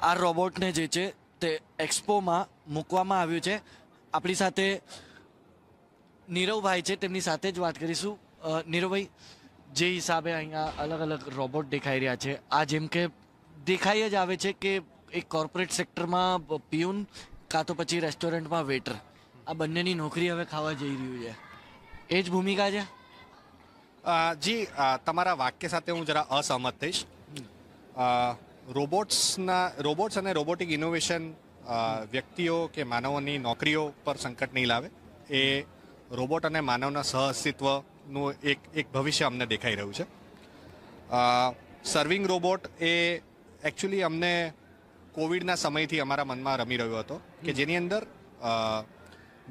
આ રોબોટને જે છે તે એક્સપોમાં મૂકવામાં આવ્યું છે આપણી સાથે નીરવભાઈ છે તેમની સાથે જ વાત કરીશું નીરવભાઈ જે હિસાબે અહીંયા અલગ અલગ રોબોટ દેખાઈ રહ્યા છે આ જેમ કે દેખાઈ જ આવે છે કે એક કોર્પોરેટ સેક્ટરમાં પિયુન કાં તો પછી રેસ્ટોરન્ટમાં વેટર આ બંનેની નોકરી હવે ખાવા જઈ રહ્યું છે એ જ ભૂમિકા છે જી તમારા વાક્ય સાથે હું જરા અસહમત થઈશ રોબોટ્સના રોબોટ્સ અને રોબોટિક ઇનોવેશન વ્યક્તિઓ કે માનવોની નોકરીઓ પર સંકટ નહીં લાવે એ રોબોટ અને માનવના સહ અસ્તિત્વનું એક એક ભવિષ્ય અમને દેખાઈ રહ્યું છે સર્વિંગ રોબોટ એ એકચ્યુઅલી અમને કોવિડના સમયથી અમારા મનમાં રમી રહ્યો હતો કે જેની અંદર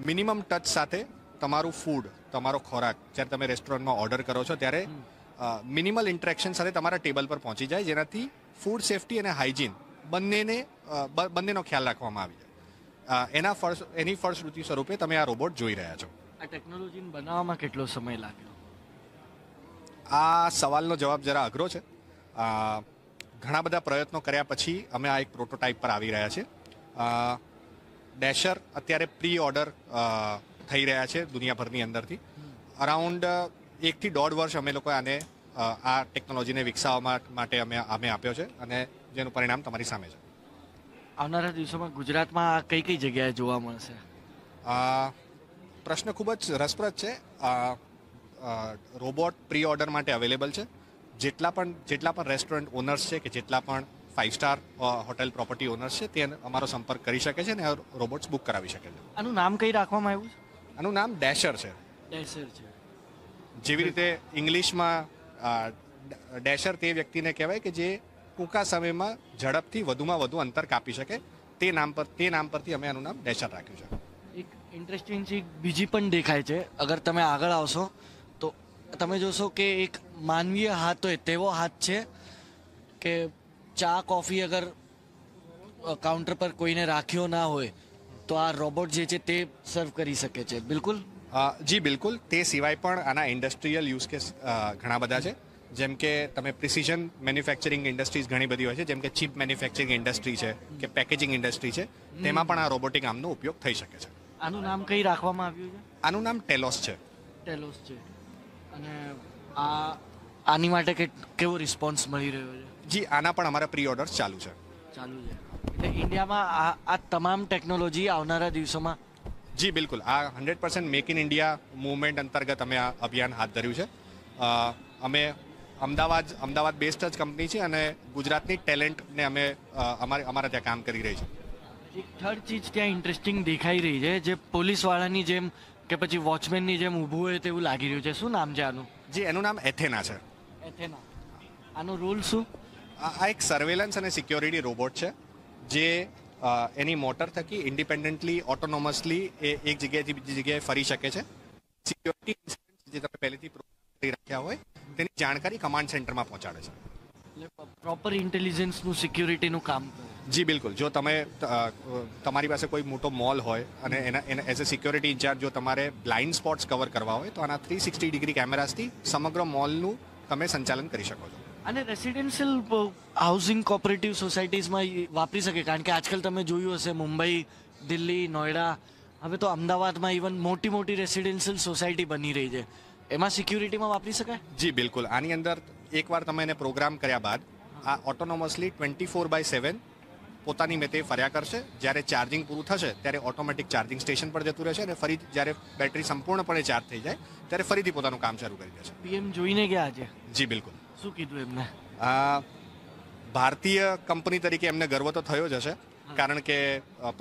મિનિમમ ટચ સાથે તમારું ફૂડ તમારો ખોરાક જ્યારે તમે રેસ્ટોરન્ટમાં ઓર્ડર કરો છો ત્યારે મિનિમલ ઇન્ટરેક્શન સાથે તમારા ટેબલ પર પહોંચી જાય જેનાથી ફૂડ સેફટી અને હાઇજીન બંનેને બંનેનો ખ્યાલ રાખવામાં આવી જાય એના ફર્શ એની ફળશ્રુતિ સ્વરૂપે તમે આ રોબોટ જોઈ રહ્યા છો આ ટેકનોલોજીને બનાવવામાં કેટલો સમય લાગ્યો આ સવાલનો જવાબ જરા અઘરો છે ઘણા બધા પ્રયત્નો કર્યા પછી અમે આ એક પ્રોટોટાઇપ પર આવી રહ્યા છે ડેશર અત્યારે પ્રી ઓર્ડર થઈ રહ્યા છે દુનિયાભરની અંદરથી અરાઉન્ડ એકથી દોઢ વર્ષ અમે લોકો આને આ ટેકનોલોજીને વિકસાવવા માટે અમે અમે આપ્યો છે અને જેનું પરિણામ તમારી સામે છે આવનારા દિવસોમાં ગુજરાતમાં કઈ કઈ જગ્યાએ જોવા મળશે પ્રશ્ન ખૂબ જ રસપ્રદ છે રોબોટ પ્રી ઓર્ડર માટે અવેલેબલ છે જેટલા પણ જેટલા પણ રેસ્ટોરન્ટ ઓનર્સ છે કે જેટલા પણ five star hotel property owners છે તે અમારો સંપર્ક કરી શકે છે અને રોબોટ્સ બુક કરાવી શકે છે આનું નામ કઈ રાખવામાં આવ્યું છે આનું નામ ડેશર છે ડેશર છે જેવી રીતે ઇંગ્લિશમાં ડેશર તે વ્યક્તિને કહેવાય કે જે ટૂંકા સમયમાં ઝડપથી વધુમાં વધુ અંતર કાપી શકે તે નામ પર તે નામ પરથી અમે આનું નામ ડેશર રાખ્યું છે એક ઇન્ટરેસ્ટિંગ ચીજ બીજી પણ દેખાય છે અગર તમે આગળ આવશો તો તમે જોશો કે એક માનવીય હાથ હોય તેવો હાથ છે કે ચા કોફી અગર કાઉન્ટર પર કોઈને રાખ્યો ના હોય તો આ રોબોટ જે છે તે સર્વ કરી શકે છે બિલકુલ જી બિલકુલ તે સિવાય પણ આના ઇન્ડસ્ટ્રીયલ યુઝ કેસ ઘણા બધા છે જેમ કે તમે પ્રિસિઝન મેન્યુફેક્ચરિંગ ઇન્ડસ્ટ્રીઝ ઘણી બધી હોય છે જેમ કે ચીપ મેન્યુફેક્ચરિંગ ઇન્ડસ્ટ્રી છે કે પેકેજિંગ ઇન્ડસ્ટ્રી છે તેમાં પણ આ રોબોટિક આર્મનો ઉપયોગ થઈ શકે છે આનું નામ કઈ રાખવામાં આવ્યું છે આનું નામ ટેલોસ છે ટેલોસ છે અને આ આની માટે કે કેવો રિસ્પોન્સ મળી રહ્યો છે જી આના પણ અમારા પ્રી ઓર્ડર્સ ચાલુ છે ચાલુ છે એટલે ઇન્ડિયામાં આ આ તમામ ટેકનોલોજી આવનારા દિવસોમાં જી બિલકુલ આ hundred percent make in India movement અંતર્ગત અમે આ અભિયાન હાથ ધર્યું છે અમે અમદાવાદ અમદાવાદ બેસ્ટ જ કંપની છે અને ગુજરાતની ટેલેન્ટને અમે અમારે અમારા ત્યાં કામ કરી રહી છે એક થર્ડ ચીજ ત્યાં ઇન્ટરેસ્ટિંગ દેખાઈ રહી છે જે પોલીસવાળાની જેમ કે પછી વોચમેનની જેમ ઊભું હોય તેવું લાગી રહ્યું છે શું નામ છે આનું જી એનું નામ એથેના છે એથેના આનો રોલ શું આ એક સર્વેલન્સ અને સિક્યોરિટી રોબોટ છે જે એની મોટર થકી ઇન્ડિપેન્ડન્ટલી ઓટોનોમસલી એ એક જગ્યાએથી બીજી જગ્યાએ ફરી શકે છે સિક્યોરિટી ઇન્સિડન્ટ જે તમે પહેલેથી કરી રાખ્યા હોય તેની જાણકારી કમાન્ડ સેન્ટરમાં પહોંચાડે છે એટલે પ્રોપર ઇન્ટેલિજન્સનું સિક્યુરિટીનું કામ જી બિલકુલ જો તમે તમારી પાસે કોઈ મોટો મોલ હોય અને એના એને એઝ અ સિક્યોરિટી ઇન્ચાર્જ જો તમારે બ્લાઇન્ડ સ્પોટ્સ કવર કરવા હોય તો આના થ્રી સિક્સટી ડિગ્રી કેમેરાસથી સમગ્ર મોલનું તમે સંચાલન કરી શકો છો અને રેસિડેન્શિયલ હાઉસિંગ કોઓપરેટિવ સોસાયટીઝમાં વાપરી શકે કારણ કે આજકાલ તમે જોયું હશે મુંબઈ દિલ્હી નોઈડા હવે તો અમદાવાદમાં ઇવન મોટી મોટી રેસિડેન્શિયલ સોસાયટી બની રહી છે એમાં સિક્યુરિટીમાં વાપરી શકાય જી બિલકુલ આની અંદર એકવાર તમે એને પ્રોગ્રામ કર્યા બાદ આ autonomously twenty four by seven પોતાની મેં તે ફર્યા કરશે જ્યારે ચાર્જિંગ પૂરું થશે ત્યારે ઓટોમેટિક ચાર્જિંગ સ્ટેશન પર જતું રહેશે અને ફરી જ્યારે બેટરી સંપૂર્ણપણે ચાર્જ થઈ જાય ત્યારે ફરીથી પોતાનું કામ શરૂ કરી દેશે પીએમ જોઈને ગયા આજે જી બિલકુલ શું કીધું એમને આ ભારતીય કંપની તરીકે એમને ગર્વ તો થયો જ હશે કારણ કે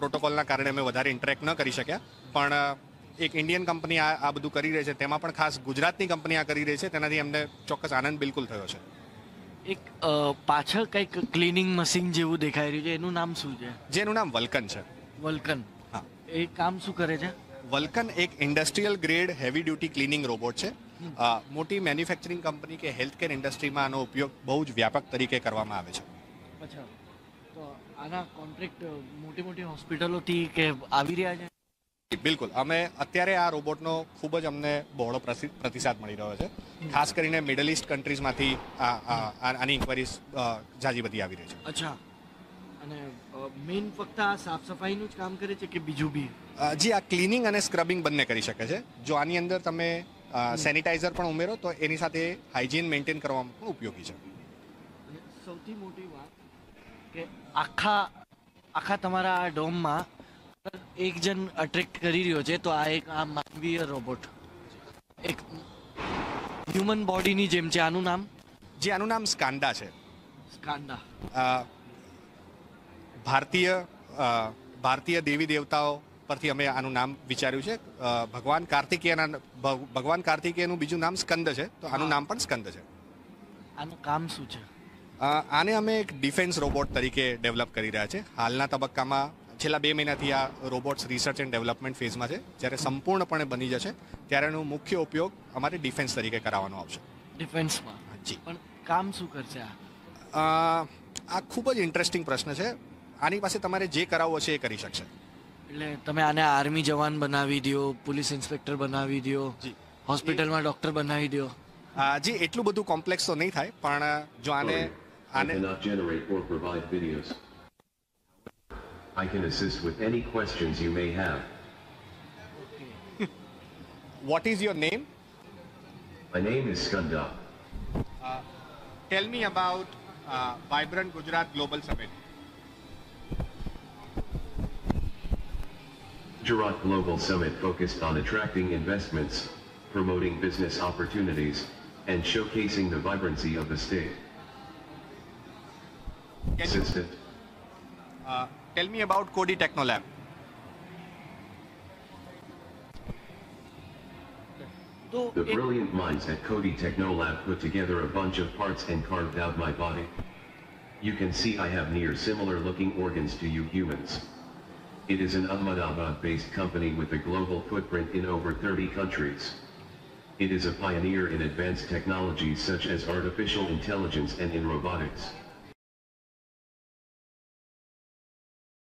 પ્રોટોકોલના કારણે અમે વધારે ઇન્ટરેક્ટ ન કરી શક્યા પણ એક ઇન્ડિયન કંપની આ આ બધું કરી રહી છે તેમાં પણ ખાસ ગુજરાતની કંપની આ કરી રહી છે તેનાથી એમને ચોક્કસ આનંદ બિલકુલ થયો છે એક પાછળ કંઈક ક્લિનિંગ મશીન જેવું દેખાઈ રહ્યું છે એનું નામ શું છે જેનું નામ વલ્કન છે વલ્કન હા એ કામ શું કરે છે વલ્કન એક industrial grade heavy duty cleaning robot છે મોટી મેન્યુફેક્ચરિંગ કંપની કે હેલ્થકેર ઇન્ડસ્ટ્રીમાં આનો ઉપયોગ બહુ જ વ્યાપક તરીકે કરવામાં આવે છે અચ્છા તો આના કોન્ટ્રાક્ટ મોટી મોટી હોસ્પિટલોથી કે આવી રહ્યા છે બિલકુલ અમે અત્યારે આ રોબોટનો ખૂબ જ અમને બહોળો પ્રતિસાદ મળી રહ્યો છે ખાસ કરીને મિડલ ઇસ્ટ કન્ટ્રીઝમાંથી આની ઇન્ક્વાયરીઝ જાજી બધી આવી રહી છે અચ્છા અને મેઇન ફક્ત આ સાફ સફાઈનું જ કામ કરે છે કે બીજું બી જી આ ક્લિનિંગ અને સ્ક્રબિંગ બંને કરી શકે છે જો આની અંદર તમે સેનિટાઈઝર પણ ઉમેરો તો એની સાથે હાઇજીન મેન્ટેન કરવામાં પણ ઉપયોગી છે સૌથી મોટી વાત કે આખા આખા તમારા આ ડોમમાં એક જણ અટ્રેક્ટ કરી રહ્યો છે તો આ એક આ માનવીય રોબોટ એક હ્યુમન બોડીની જેમ છે આનું નામ જે આનું નામ સ્કાન્ડા છે સ્કાન્ડા ભારતીય ભારતીય દેવી દેવતાઓ પરથી અમે આનું નામ વિચાર્યું છે ભગવાન કાર્તિકેયના ભગવાન કાર્તિકેયનું બીજું નામ સ્કંદ છે તો આનું નામ પણ સ્કંદ છે આનું કામ શું છે આને અમે એક ડિફેન્સ રોબોટ તરીકે ડેવલપ કરી રહ્યા છે હાલના તબક્કામાં છેલ્લા બે મહિનાથી આ રોબોટ્સ રિસર્ચ એન્ડ ડેવલપમેન્ટ ફેઝમાં છે જ્યારે સંપૂર્ણપણે બની જશે ત્યારે એનો મુખ્ય ઉપયોગ અમારે ડિફેન્સ તરીકે કરાવવાનો આવશે ડિફેન્સમાં જી પણ કામ શું કરશે આ આ ખૂબ જ ઇન્ટરેસ્ટિંગ પ્રશ્ન છે આની પાસે તમારે જે કરાવવો છે એ કરી શકશે એટલે તમે આને આર્મી જવાન બનાવી દો પોલીસ ઇન્સ્પેક્ટર બનાવી દો હોસ્પિટલમાં ડોક્ટર બનાવી દો જી એટલું બધું કોમ્પ્લેક્સ તો નહીં થાય પણ જો આને આને I can assist with any questions you may have. What is your name? My name is Skanda. Uh, tell me about uh, Vibrant Gujarat Global Summit. Girat Global Summit focused on attracting investments, promoting business opportunities, and showcasing the vibrancy of the state. Assistant. Uh, tell me about Kodi Technolab. The brilliant minds at Kodi Technolab put together a bunch of parts and carved out my body. You can see I have near similar looking organs to you humans. It is an Ahmedabad-based company with a global footprint in over 30 countries. It is a pioneer in advanced technologies such as artificial intelligence and in robotics.